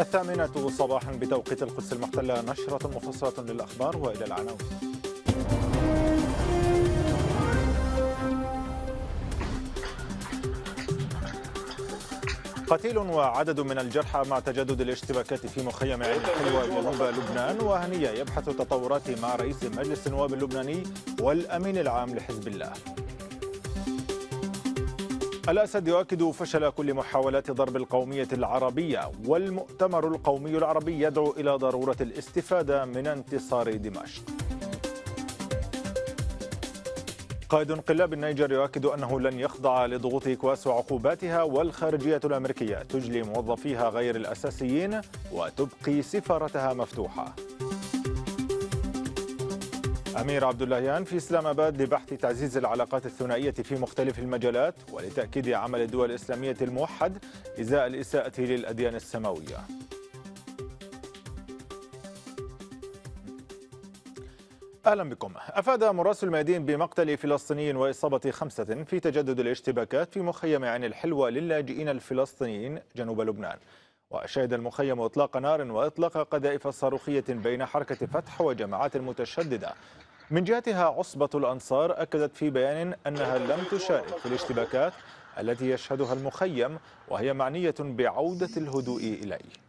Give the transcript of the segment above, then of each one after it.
الثامنة صباحا بتوقيت القدس المحتلة نشرة مفصلة للأخبار وإلى العناوين قتيل وعدد من الجرحى مع تجدد الاشتباكات في مخيم عين حلوى جنوب لبنان وهنية يبحث التطورات مع رئيس مجلس النواب اللبناني والأمين العام لحزب الله الأسد يؤكد فشل كل محاولات ضرب القومية العربية والمؤتمر القومي العربي يدعو إلى ضرورة الاستفادة من انتصار دمشق قائد انقلاب النيجر يؤكد أنه لن يخضع لضغوط إكواس وعقوباتها والخارجية الأمريكية تجلي موظفيها غير الأساسيين وتبقي سفارتها مفتوحة أمير عبد اللهيان في إسلام أباد لبحث تعزيز العلاقات الثنائية في مختلف المجالات ولتأكيد عمل الدول الإسلامية الموحد إزاء الإساءة للأديان السماوية أهلا بكم أفاد مراسل الميادين بمقتل فلسطيني وإصابة خمسة في تجدد الاشتباكات في مخيم عين الحلوة للاجئين الفلسطينيين جنوب لبنان وشهد المخيم إطلاق نار وإطلاق قذائف صاروخية بين حركة فتح وجماعات متشددة من جهتها عصبة الأنصار أكدت في بيان أنها لم تشارك في الاشتباكات التي يشهدها المخيم وهي معنية بعودة الهدوء إليه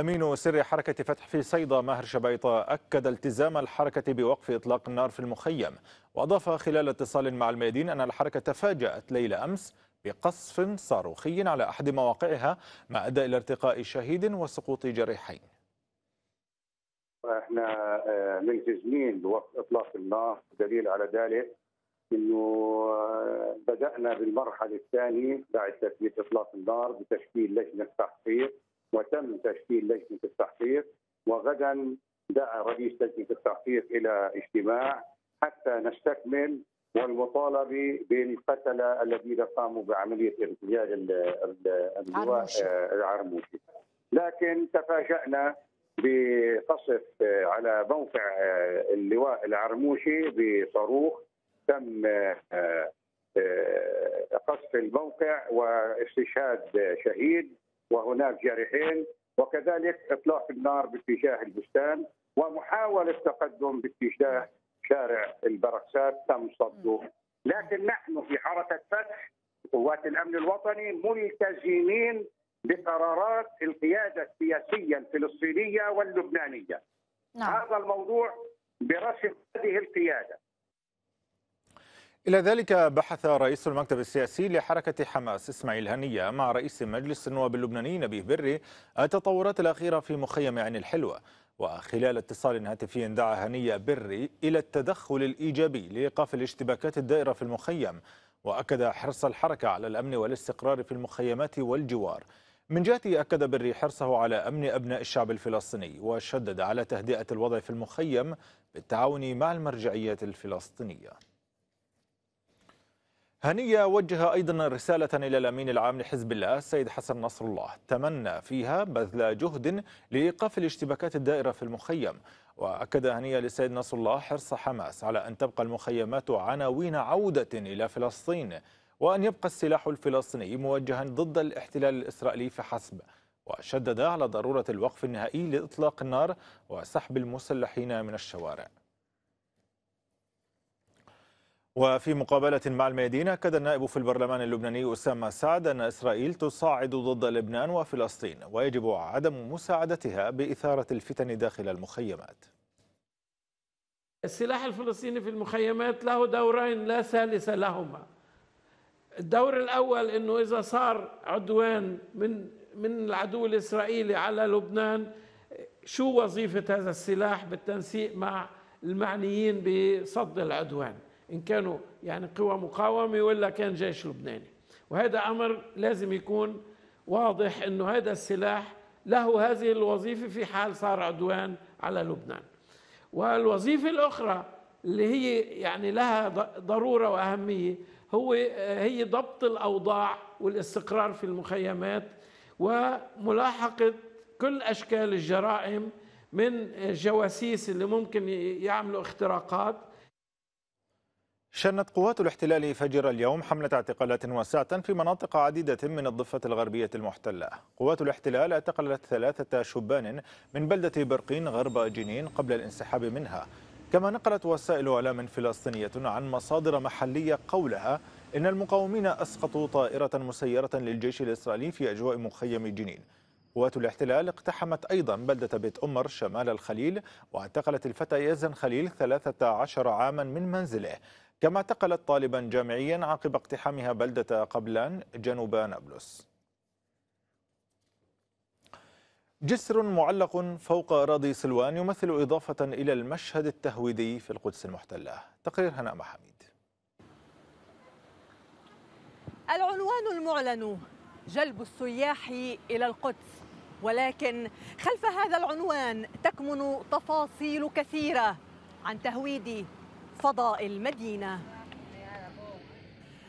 أمين سر حركة فتح في صيدا ماهر شبيطة أكد التزام الحركة بوقف إطلاق النار في المخيم وأضاف خلال اتصال مع الميادين أن الحركة تفاجأت ليلة أمس بقصف صاروخي على أحد مواقعها ما أدى إلى ارتقاء شهيد وسقوط جريحين احنا آه، ملتزمين بوقف اطلاق النار دليل على ذلك انه آه، بدانا بالمرحله الثانيه بعد تثبيت اطلاق النار بتشكيل لجنه تحقيق وتم تشكيل لجنه التحقيق وغدا دعا رئيس لجنه التحقيق الى اجتماع حتى نستكمل والمطالبه بالقتله الذين قاموا بعمليه اغتيال اللواء العرموشي لكن تفاجأنا بقصف آه، على موقع آه، اللواء العرموشي بصاروخ تم آه، قصف الموقع واستشهاد شهيد وهناك جارحين وكذلك اطلاق النار باتجاه البستان ومحاوله تقدم باتجاه شارع البركسات تم صده لكن نحن في حركه فتح قوات الامن الوطني ملتزمين بقرارات القياده السياسيه الفلسطينيه واللبنانيه نعم. هذا الموضوع برسم هذه القياده إلى ذلك بحث رئيس المكتب السياسي لحركة حماس إسماعيل هنية مع رئيس مجلس النواب اللبناني نبيه بري التطورات الأخيرة في مخيم عين الحلوة وخلال اتصال هاتفي دعا هنية بري إلى التدخل الإيجابي لإيقاف الاشتباكات الدائرة في المخيم وأكد حرص الحركة على الأمن والاستقرار في المخيمات والجوار من جهته أكد بري حرصه على أمن أبناء الشعب الفلسطيني وشدد على تهدئة الوضع في المخيم بالتعاون مع المرجعيات الفلسطينية هنية وجه أيضا رسالة إلى الأمين العام لحزب الله السيد حسن نصر الله تمنى فيها بذل جهد لإيقاف الاشتباكات الدائرة في المخيم وأكد هنية للسيد نصر الله حرص حماس على أن تبقى المخيمات عناوين عودة إلى فلسطين وأن يبقى السلاح الفلسطيني موجها ضد الاحتلال الإسرائيلي فحسب وشدد على ضرورة الوقف النهائي لإطلاق النار وسحب المسلحين من الشوارع وفي مقابلة مع الميادين أكد النائب في البرلمان اللبناني أسامة سعد أن إسرائيل تصاعد ضد لبنان وفلسطين ويجب عدم مساعدتها بإثارة الفتن داخل المخيمات السلاح الفلسطيني في المخيمات له دورين لا ثالث لهما الدور الأول أنه إذا صار عدوان من من العدو الإسرائيلي على لبنان شو وظيفة هذا السلاح بالتنسيق مع المعنيين بصد العدوان إن كانوا يعني قوى مقاومة ولا كان جيش لبناني وهذا أمر لازم يكون واضح أنه هذا السلاح له هذه الوظيفة في حال صار عدوان على لبنان والوظيفة الأخرى اللي هي يعني لها ضرورة وأهمية هو هي ضبط الأوضاع والاستقرار في المخيمات وملاحقة كل أشكال الجرائم من الجواسيس اللي ممكن يعملوا اختراقات شنت قوات الاحتلال فجر اليوم حملة اعتقالات واسعة في مناطق عديدة من الضفة الغربية المحتلة قوات الاحتلال اعتقلت ثلاثة شبان من بلدة برقين غرب جنين قبل الانسحاب منها كما نقلت وسائل إعلام فلسطينية عن مصادر محلية قولها إن المقاومين أسقطوا طائرة مسيرة للجيش الإسرائيلي في أجواء مخيم جنين قوات الاحتلال اقتحمت أيضا بلدة بيت أمر شمال الخليل واعتقلت الفتى يزن خليل 13 عاما من منزله كما اعتقلت طالبا جامعيا عقب اقتحامها بلدة قبلان جنوب نابلس جسر معلق فوق أراضي سلوان يمثل إضافة إلى المشهد التهويدي في القدس المحتلة تقرير هناء محميد العنوان المعلن جلب السياح إلى القدس ولكن خلف هذا العنوان تكمن تفاصيل كثيرة عن تهويد فضاء المدينة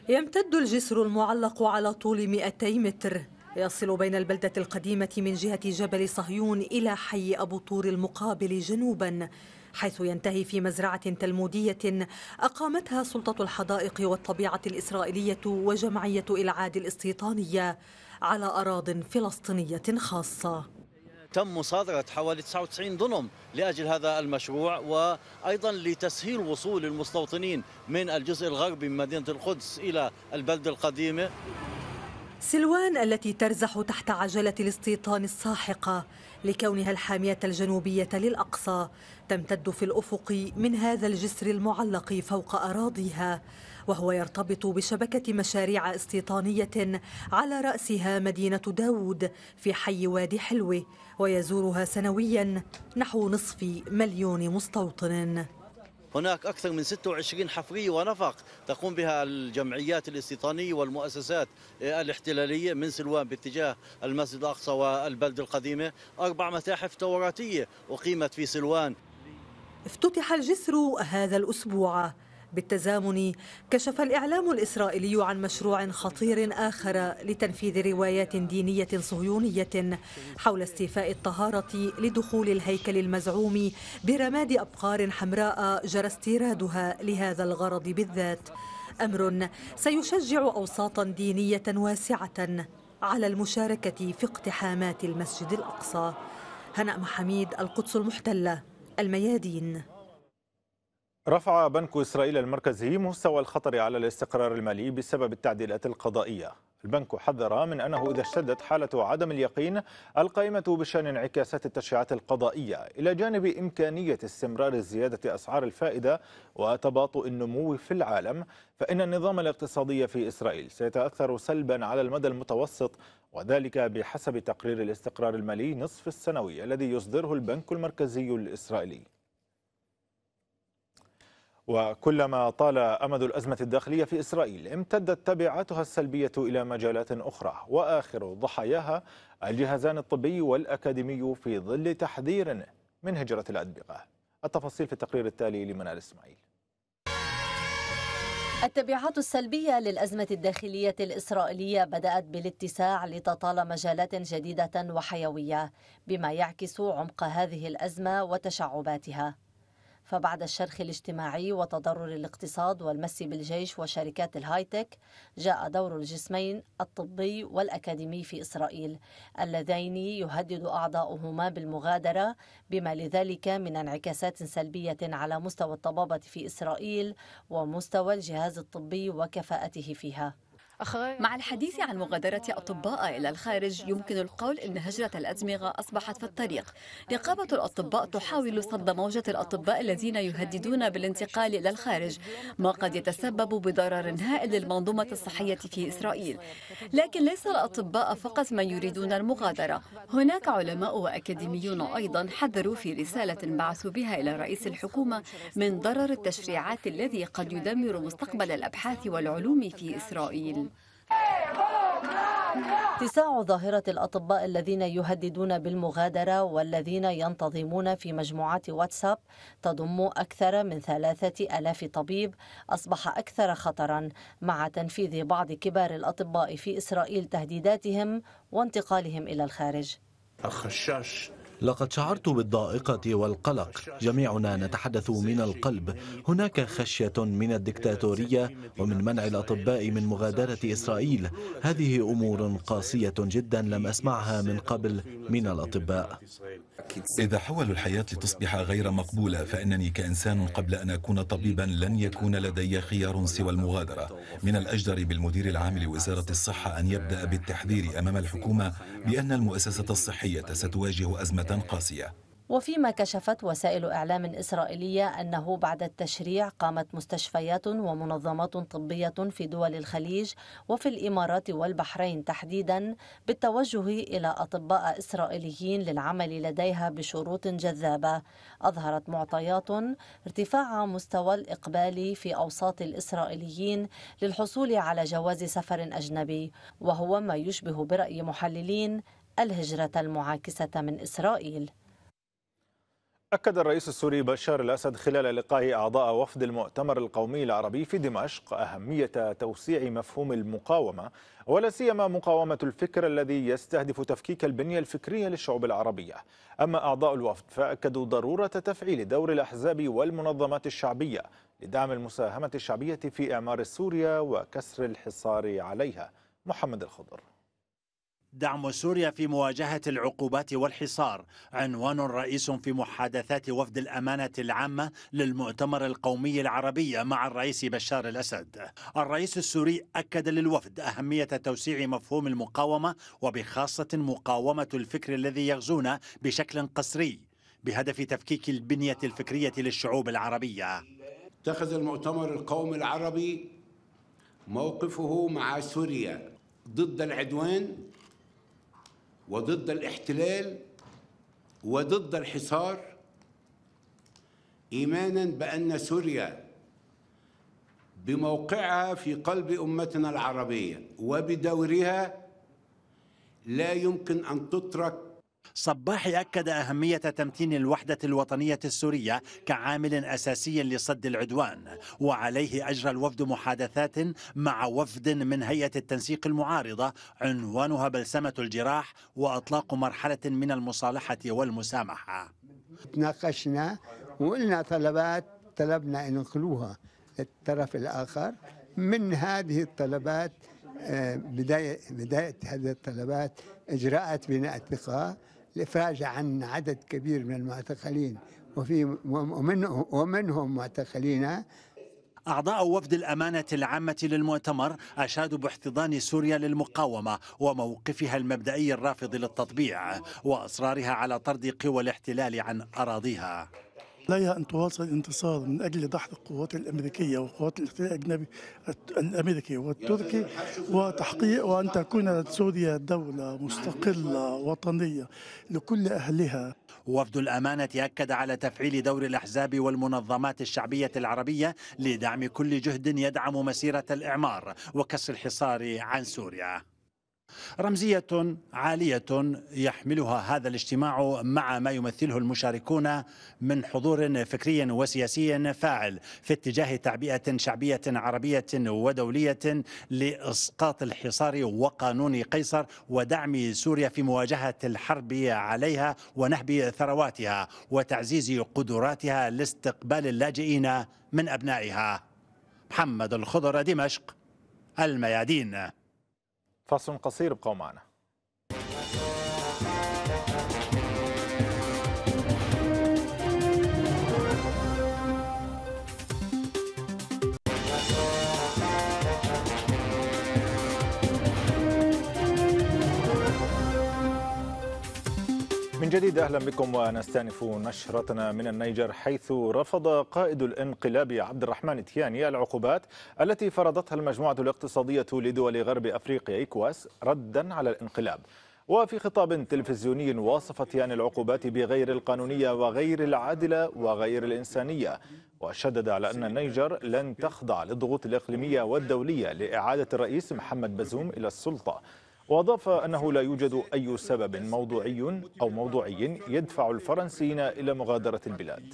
يمتد الجسر المعلق على طول 200 متر يصل بين البلدة القديمة من جهة جبل صهيون إلى حي أبو طور المقابل جنوبا حيث ينتهي في مزرعة تلمودية أقامتها سلطة الحدائق والطبيعة الإسرائيلية وجمعية إلعاد الاستيطانية على أراض فلسطينية خاصة تم مصادرة حوالي 99 ضنم لأجل هذا المشروع وأيضا لتسهيل وصول المستوطنين من الجزء الغربي من مدينة القدس إلى البلدة القديمة سلوان التي ترزح تحت عجلة الاستيطان الساحقة لكونها الحامية الجنوبية للأقصى تمتد في الأفق من هذا الجسر المعلق فوق أراضيها وهو يرتبط بشبكة مشاريع استيطانية على رأسها مدينة داود في حي وادي حلوة ويزورها سنويا نحو نصف مليون مستوطن هناك أكثر من 26 حفرية ونفق تقوم بها الجمعيات الاستيطانية والمؤسسات الاحتلالية من سلوان باتجاه المسجد الأقصى والبلد القديمة أربع متاحف توراتية أقيمت في سلوان افتتح الجسر هذا الأسبوع بالتزامن كشف الإعلام الإسرائيلي عن مشروع خطير آخر لتنفيذ روايات دينية صهيونية حول استيفاء الطهارة لدخول الهيكل المزعوم برماد أبقار حمراء جرى استيرادها لهذا الغرض بالذات أمر سيشجع أوساطا دينية واسعة على المشاركة في اقتحامات المسجد الأقصى هنأ حميد القدس المحتلة الميادين رفع بنك إسرائيل المركزي مستوى الخطر على الاستقرار المالي بسبب التعديلات القضائية البنك حذر من أنه إذا اشتدت حالة عدم اليقين القائمة بشأن انعكاسات التشريعات القضائية إلى جانب إمكانية استمرار زيادة أسعار الفائدة وتباطؤ النمو في العالم فإن النظام الاقتصادي في إسرائيل سيتأثر سلبا على المدى المتوسط وذلك بحسب تقرير الاستقرار المالي نصف السنوي الذي يصدره البنك المركزي الإسرائيلي وكلما طال أمد الأزمة الداخلية في إسرائيل امتدت تبعاتها السلبية إلى مجالات أخرى وآخر ضحاياها الجهازان الطبي والأكاديمي في ظل تحذير من هجرة الأدبغة التفاصيل في التقرير التالي لمنال إسماعيل التبعات السلبية للأزمة الداخلية الإسرائيلية بدأت بالاتساع لتطال مجالات جديدة وحيوية بما يعكس عمق هذه الأزمة وتشعباتها فبعد الشرخ الاجتماعي وتضرر الاقتصاد والمس بالجيش وشركات الهايتك جاء دور الجسمين الطبي والأكاديمي في إسرائيل اللذين يهدد أعضاؤهما بالمغادرة بما لذلك من انعكاسات سلبية على مستوى الطبابة في إسرائيل ومستوى الجهاز الطبي وكفاءته فيها مع الحديث عن مغادرة أطباء إلى الخارج يمكن القول أن هجرة الأدمغة أصبحت في الطريق نقابة الأطباء تحاول صد موجة الأطباء الذين يهددون بالانتقال إلى الخارج ما قد يتسبب بضرر هائل للمنظومة الصحية في إسرائيل لكن ليس الأطباء فقط من يريدون المغادرة هناك علماء وأكاديميون أيضا حذروا في رسالة بعثوا بها إلى رئيس الحكومة من ضرر التشريعات الذي قد يدمر مستقبل الأبحاث والعلوم في إسرائيل اتساع ظاهرة الأطباء الذين يهددون بالمغادرة والذين ينتظمون في مجموعات واتساب تضم أكثر من ثلاثة ألاف طبيب أصبح أكثر خطرا مع تنفيذ بعض كبار الأطباء في إسرائيل تهديداتهم وانتقالهم إلى الخارج الخشاش لقد شعرت بالضائقة والقلق جميعنا نتحدث من القلب هناك خشية من الدكتاتورية ومن منع الأطباء من مغادرة إسرائيل هذه أمور قاسية جدا لم أسمعها من قبل من الأطباء إذا حولوا الحياة لتصبح غير مقبولة فإنني كإنسان قبل أن أكون طبيبا لن يكون لدي خيار سوى المغادرة من الأجدر بالمدير العام لوزارة الصحة أن يبدأ بالتحذير أمام الحكومة بأن المؤسسة الصحية ستواجه أزمة قاسية وفيما كشفت وسائل إعلام إسرائيلية أنه بعد التشريع قامت مستشفيات ومنظمات طبية في دول الخليج وفي الإمارات والبحرين تحديدا بالتوجه إلى أطباء إسرائيليين للعمل لديها بشروط جذابة أظهرت معطيات ارتفاع مستوى الإقبال في أوساط الإسرائيليين للحصول على جواز سفر أجنبي وهو ما يشبه برأي محللين الهجرة المعاكسة من إسرائيل أكد الرئيس السوري بشار الأسد خلال لقاء أعضاء وفد المؤتمر القومي العربي في دمشق أهمية توسيع مفهوم المقاومة ولا سيما مقاومة الفكر الذي يستهدف تفكيك البنية الفكرية للشعوب العربية. أما أعضاء الوفد فأكدوا ضرورة تفعيل دور الأحزاب والمنظمات الشعبية لدعم المساهمة الشعبية في إعمار سوريا وكسر الحصار عليها. محمد الخضر دعم سوريا في مواجهة العقوبات والحصار عنوان رئيس في محادثات وفد الأمانة العامة للمؤتمر القومي العربي مع الرئيس بشار الأسد الرئيس السوري أكد للوفد أهمية توسيع مفهوم المقاومة وبخاصة مقاومة الفكر الذي يغزونا بشكل قسري بهدف تفكيك البنية الفكرية للشعوب العربية اتخذ المؤتمر القومي العربي موقفه مع سوريا ضد العدوان وضد الاحتلال وضد الحصار ايمانا بان سوريا بموقعها في قلب امتنا العربيه وبدورها لا يمكن ان تترك صباحي أكد أهمية تمتين الوحدة الوطنية السورية كعامل أساسي لصد العدوان وعليه أجرى الوفد محادثات مع وفد من هيئة التنسيق المعارضة عنوانها بلسمة الجراح وأطلاق مرحلة من المصالحة والمسامحة تناقشنا وقلنا طلبات طلبنا أن ننقلوها للطرف الآخر من هذه الطلبات آه، بداية بداية هذه الطلبات إجراءات بناء الثقة الافراج عن عدد كبير من المعتقلين وفي ومنهم معتقلين أعضاء وفد الأمانة العامة للمؤتمر أشادوا باحتضان سوريا للمقاومة وموقفها المبدئي الرافض للتطبيع وأصرارها على طرد قوى الاحتلال عن أراضيها عليها أن تواصل الانتصار من أجل دحض القوات الأمريكية وقوات الاحتلال الأجنبي الأمريكي والتركي وتحقيق وأن تكون سوريا دولة مستقلة وطنية لكل أهلها وفد الأمانة أكد على تفعيل دور الأحزاب والمنظمات الشعبية العربية لدعم كل جهد يدعم مسيرة الإعمار وكسر الحصار عن سوريا رمزية عالية يحملها هذا الاجتماع مع ما يمثله المشاركون من حضور فكري وسياسي فاعل في اتجاه تعبئة شعبية عربية ودولية لإسقاط الحصار وقانون قيصر ودعم سوريا في مواجهة الحرب عليها ونهب ثرواتها وتعزيز قدراتها لاستقبال اللاجئين من أبنائها محمد الخضر دمشق الميادين فاصل قصير ابقوا معنا من جديد اهلا بكم ونستأنف نشرتنا من النيجر حيث رفض قائد الانقلاب عبد الرحمن تياني العقوبات التي فرضتها المجموعة الاقتصادية لدول غرب افريقيا ايكواس ردا على الانقلاب. وفي خطاب تلفزيوني وصف تياني العقوبات بغير القانونية وغير العادلة وغير الإنسانية وشدد على أن النيجر لن تخضع للضغوط الإقليمية والدولية لإعادة الرئيس محمد بزوم إلى السلطة وأضاف أنه لا يوجد أي سبب موضوعي أو موضوعي يدفع الفرنسيين إلى مغادرة البلاد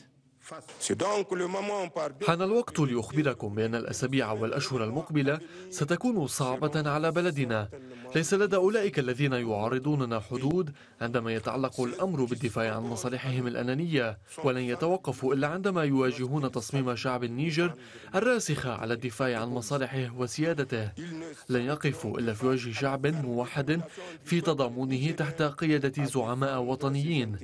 حان الوقت لأخبركم بأن الأسابيع والأشهر المقبلة ستكون صعبة على بلدنا ليس لدى أولئك الذين يعارضوننا حدود عندما يتعلق الأمر بالدفاع عن مصالحهم الأنانية ولن يتوقفوا إلا عندما يواجهون تصميم شعب النيجر الراسخ على الدفاع عن مصالحه وسيادته لن يقفوا إلا في وجه شعب موحد في تضامنه تحت قيادة زعماء وطنيين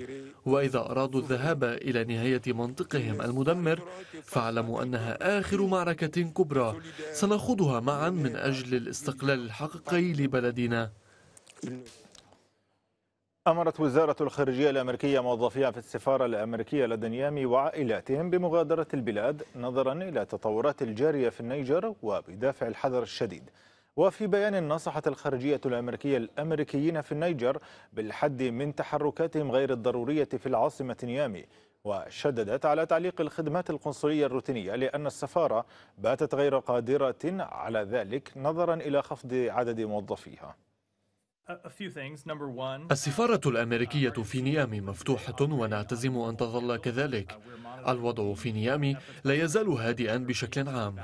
وإذا أرادوا الذهاب إلى نهاية منطقة فريقهم المدمر فاعلموا أنها آخر معركة كبرى سنخوضها معا من أجل الاستقلال الحقيقي لبلدنا أمرت وزارة الخارجية الأمريكية موظفيها في السفارة الأمريكية لدى نيامي وعائلاتهم بمغادرة البلاد نظرا إلى التطورات الجارية في النيجر وبدافع الحذر الشديد وفي بيان نصحت الخارجية الأمريكية الأمريكيين في النيجر بالحد من تحركاتهم غير الضرورية في العاصمة نيامي وشددت على تعليق الخدمات القنصلية الروتينية لأن السفارة باتت غير قادرة على ذلك نظرا إلى خفض عدد موظفيها السفارة الأمريكية في نيامي مفتوحة ونعتزم أن تظل كذلك الوضع في نيامي لا يزال هادئا بشكل عام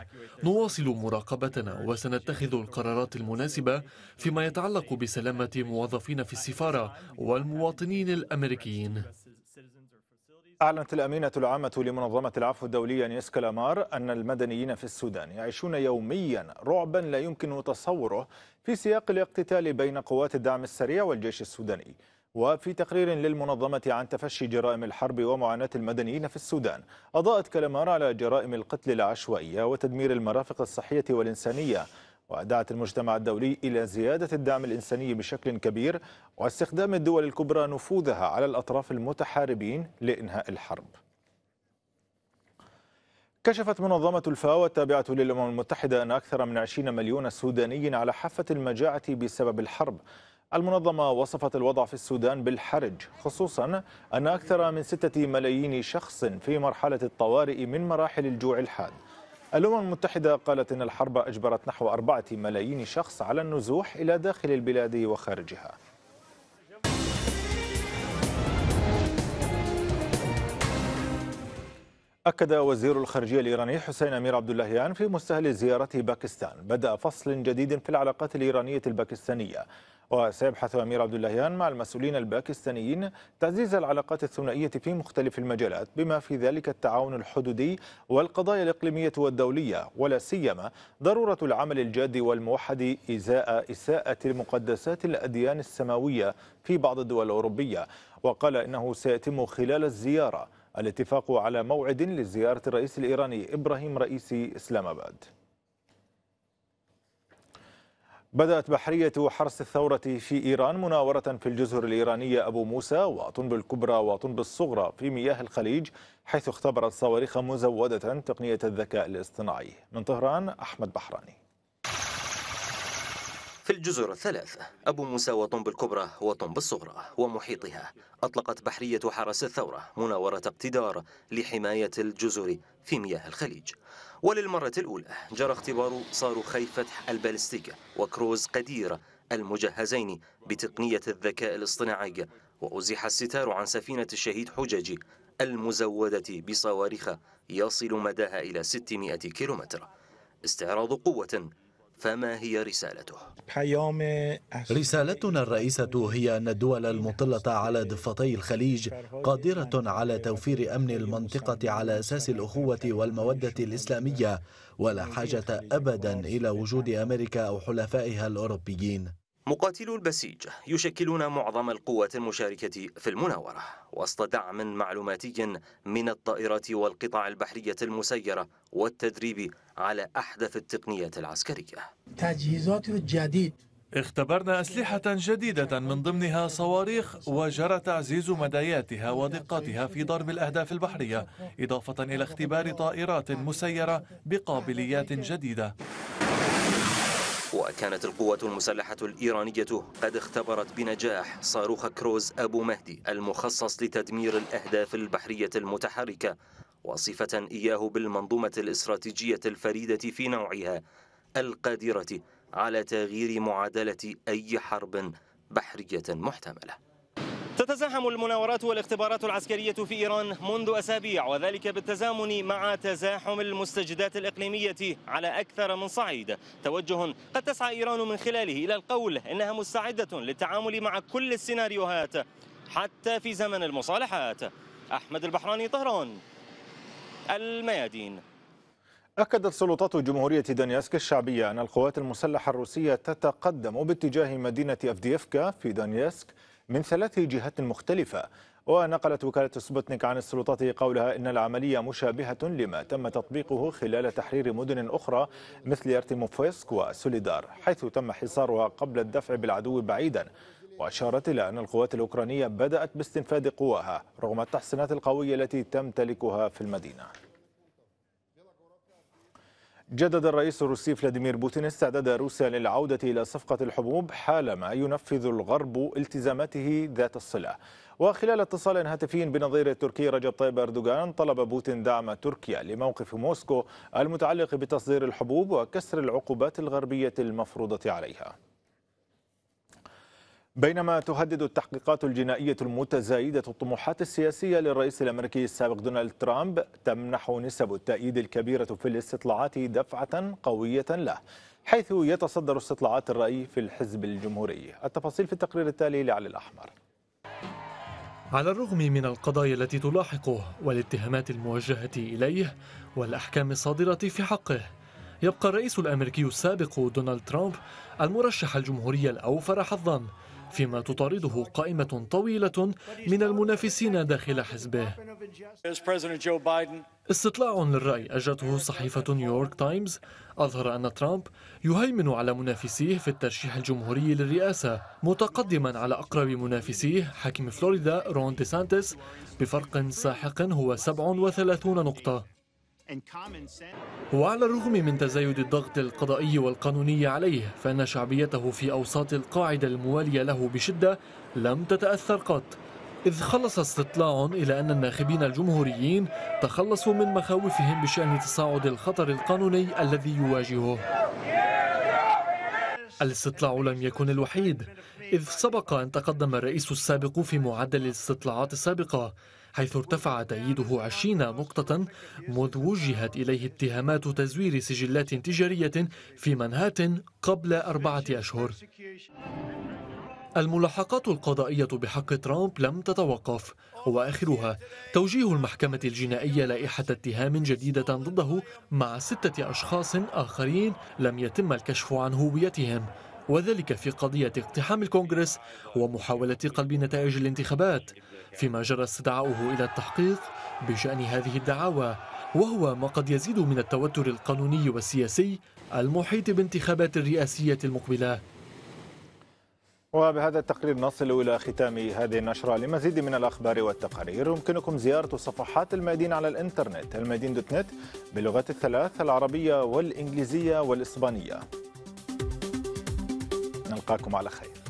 نواصل مراقبتنا وسنتخذ القرارات المناسبة فيما يتعلق بسلامة موظفين في السفارة والمواطنين الأمريكيين أعلنت الأمينة العامة لمنظمة العفو الدولية نيس كلامار أن المدنيين في السودان يعيشون يوميا رعبا لا يمكن تصوره في سياق الاقتتال بين قوات الدعم السريع والجيش السوداني وفي تقرير للمنظمة عن تفشي جرائم الحرب ومعاناة المدنيين في السودان أضاءت كلامار على جرائم القتل العشوائية وتدمير المرافق الصحية والإنسانية ودعت المجتمع الدولي إلى زيادة الدعم الإنساني بشكل كبير واستخدام الدول الكبرى نفوذها على الأطراف المتحاربين لإنهاء الحرب كشفت منظمة الفاو التابعة للأمم المتحدة أن أكثر من 20 مليون سوداني على حافة المجاعة بسبب الحرب المنظمة وصفت الوضع في السودان بالحرج خصوصا أن أكثر من 6 ملايين شخص في مرحلة الطوارئ من مراحل الجوع الحاد الأمم المتحدة قالت أن الحرب أجبرت نحو أربعة ملايين شخص على النزوح إلى داخل البلاد وخارجها أكد وزير الخارجية الإيراني حسين أمير عبد اللهيان في مستهل زيارته باكستان بدأ فصل جديد في العلاقات الإيرانية الباكستانية وسيبحث أمير عبد اللهيان مع المسؤولين الباكستانيين تعزيز العلاقات الثنائية في مختلف المجالات بما في ذلك التعاون الحدودي والقضايا الإقليمية والدولية ولا سيما ضرورة العمل الجاد والموحد إزاء إساءة المقدسات الأديان السماوية في بعض الدول الأوروبية وقال إنه سيتم خلال الزيارة الاتفاق على موعد لزيارة الرئيس الإيراني إبراهيم رئيسي إسلام أباد بدأت بحرية حرس الثورة في إيران مناورة في الجزر الإيرانية أبو موسى وطنب الكبرى وطنب الصغرى في مياه الخليج حيث اختبرت صواريخ مزودة تقنية الذكاء الاصطناعي من طهران أحمد بحراني في الجزر الثلاث أبو موسى وطنب الكبرى وطنب الصغرى ومحيطها أطلقت بحرية حرس الثورة مناورة اقتدار لحماية الجزر في مياه الخليج وللمرة الأولى جرى اختبار صاروخي فتح البالستيك وكروز قدير المجهزين بتقنية الذكاء الاصطناعي وأزيح الستار عن سفينة الشهيد حجاجي المزودة بصواريخ يصل مداها إلى 600 كيلومتر استعراض قوة فما هي رسالته؟ رسالتنا الرئيسة هي أن الدول المطلة على ضفتي الخليج قادرة على توفير أمن المنطقة على أساس الأخوة والمودة الإسلامية ولا حاجة أبدا إلى وجود أمريكا أو حلفائها الأوروبيين مقاتلو البسيج يشكلون معظم القوات المشاركة في المناورة وسط دعم معلوماتي من الطائرات والقطع البحرية المسيرة والتدريب على أحدث التقنيات العسكرية تجهيزات الجديد اختبرنا أسلحة جديدة من ضمنها صواريخ وجرى تعزيز مداياتها ودقتها في ضرب الأهداف البحرية إضافة إلى اختبار طائرات مسيرة بقابليات جديدة وكانت القوة المسلحة الإيرانية قد اختبرت بنجاح صاروخ كروز أبو مهدي المخصص لتدمير الأهداف البحرية المتحركة وصفة إياه بالمنظومة الاستراتيجية الفريدة في نوعها القادرة على تغيير معادلة أي حرب بحرية محتملة تتزاحم المناورات والاختبارات العسكرية في إيران منذ أسابيع وذلك بالتزامن مع تزاحم المستجدات الإقليمية على أكثر من صعيد توجه قد تسعى إيران من خلاله إلى القول إنها مستعدة للتعامل مع كل السيناريوهات حتى في زمن المصالحات أحمد البحراني طهران الميادين أكدت سلطات جمهورية دانياسك الشعبية أن القوات المسلحة الروسية تتقدم باتجاه مدينة أفديفكا في دانياسك من ثلاث جهات مختلفة ونقلت وكالة سبوتنيك عن السلطات قولها إن العملية مشابهة لما تم تطبيقه خلال تحرير مدن أخرى مثل ارتيموفيسك وسوليدار حيث تم حصارها قبل الدفع بالعدو بعيدا وأشارت إلى أن القوات الأوكرانية بدأت باستنفاد قواها رغم التحصينات القوية التي تمتلكها في المدينة جدد الرئيس الروسي فلاديمير بوتين استعداد روسيا للعودة إلى صفقة الحبوب حالما ينفذ الغرب التزاماته ذات الصلة وخلال اتصال هاتفي بنظير التركي رجب طيب أردوغان طلب بوتين دعم تركيا لموقف موسكو المتعلق بتصدير الحبوب وكسر العقوبات الغربية المفروضة عليها بينما تهدد التحقيقات الجنائية المتزايدة الطموحات السياسية للرئيس الأمريكي السابق دونالد ترامب تمنح نسب التأييد الكبيرة في الاستطلاعات دفعة قوية له حيث يتصدر استطلاعات الرأي في الحزب الجمهوري التفاصيل في التقرير التالي لعلي الأحمر على الرغم من القضايا التي تلاحقه والاتهامات الموجهة إليه والأحكام الصادرة في حقه يبقى الرئيس الأمريكي السابق دونالد ترامب المرشح الجمهوري الأوفر حظاً فيما تطارده قائمة طويلة من المنافسين داخل حزبه استطلاع للرأي أجرته صحيفة نيويورك تايمز أظهر أن ترامب يهيمن على منافسيه في الترشيح الجمهوري للرئاسة متقدما على أقرب منافسيه حاكم فلوريدا رون دي سانتس بفرق ساحق هو 37 نقطة وعلى الرغم من تزايد الضغط القضائي والقانوني عليه فإن شعبيته في أوساط القاعدة الموالية له بشدة لم تتأثر قط إذ خلص استطلاع إلى أن الناخبين الجمهوريين تخلصوا من مخاوفهم بشأن تصاعد الخطر القانوني الذي يواجهه الاستطلاع لم يكن الوحيد إذ سبق أن تقدم الرئيس السابق في معدل الاستطلاعات السابقة حيث ارتفع تأييده عشرين نقطة منذ وجهت إليه اتهامات تزوير سجلات تجارية في منهاتن قبل أربعة أشهر الملاحقات القضائية بحق ترامب لم تتوقف وآخرها توجيه المحكمة الجنائية لائحة اتهام جديدة ضده مع ستة أشخاص آخرين لم يتم الكشف عن هويتهم وذلك في قضية اقتحام الكونغرس ومحاولة قلب نتائج الانتخابات فيما جرى استدعاؤه إلى التحقيق بشأن هذه الدعاوى وهو ما قد يزيد من التوتر القانوني والسياسي المحيط بانتخابات الرئاسية المقبلة وبهذا التقرير نصل إلى ختام هذه النشرة لمزيد من الأخبار والتقارير يمكنكم زيارة صفحات المدين على الإنترنت المدين دوت نت باللغات الثلاث العربية والإنجليزية والإسبانية نلقاكم على خير